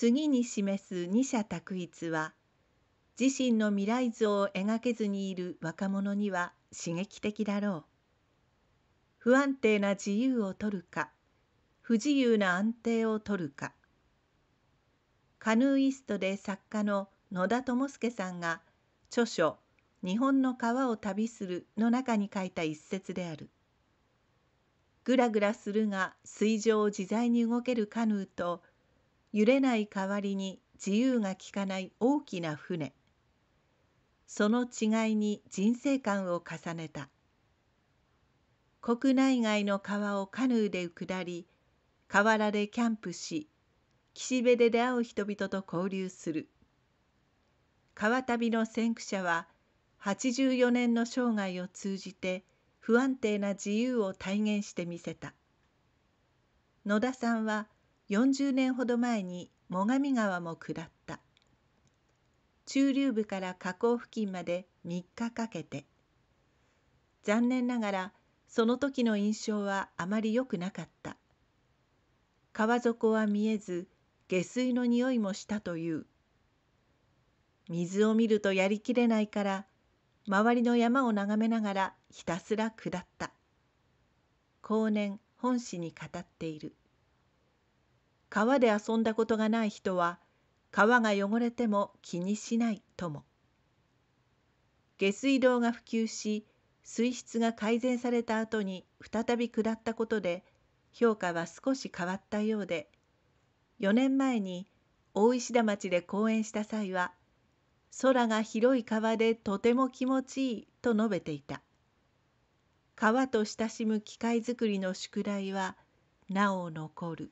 次に示す二者択一は自身の未来図を描けずにいる若者には刺激的だろう不安定な自由を取るか不自由な安定を取るかカヌーイストで作家の野田智介さんが著書「日本の川を旅する」の中に書いた一節である「ぐらぐらするが水上を自在に動けるカヌーと揺れない代わりに自由が利かない大きな船その違いに人生観を重ねた国内外の川をカヌーで下り河原でキャンプし岸辺で出会う人々と交流する川旅の先駆者は84年の生涯を通じて不安定な自由を体現してみせた野田さんは40年ほど前に最上川も下った中流部から河口付近まで3日かけて残念ながらその時の印象はあまり良くなかった川底は見えず下水の匂いもしたという水を見るとやりきれないから周りの山を眺めながらひたすら下った後年本誌に語っている「川で遊んだことがない人は川が汚れても気にしないとも下水道が普及し水質が改善された後に再び下ったことで評価は少し変わったようで4年前に大石田町で講演した際は空が広い川でとても気持ちいいと述べていた川と親しむ機械づくりの宿題はなお残る。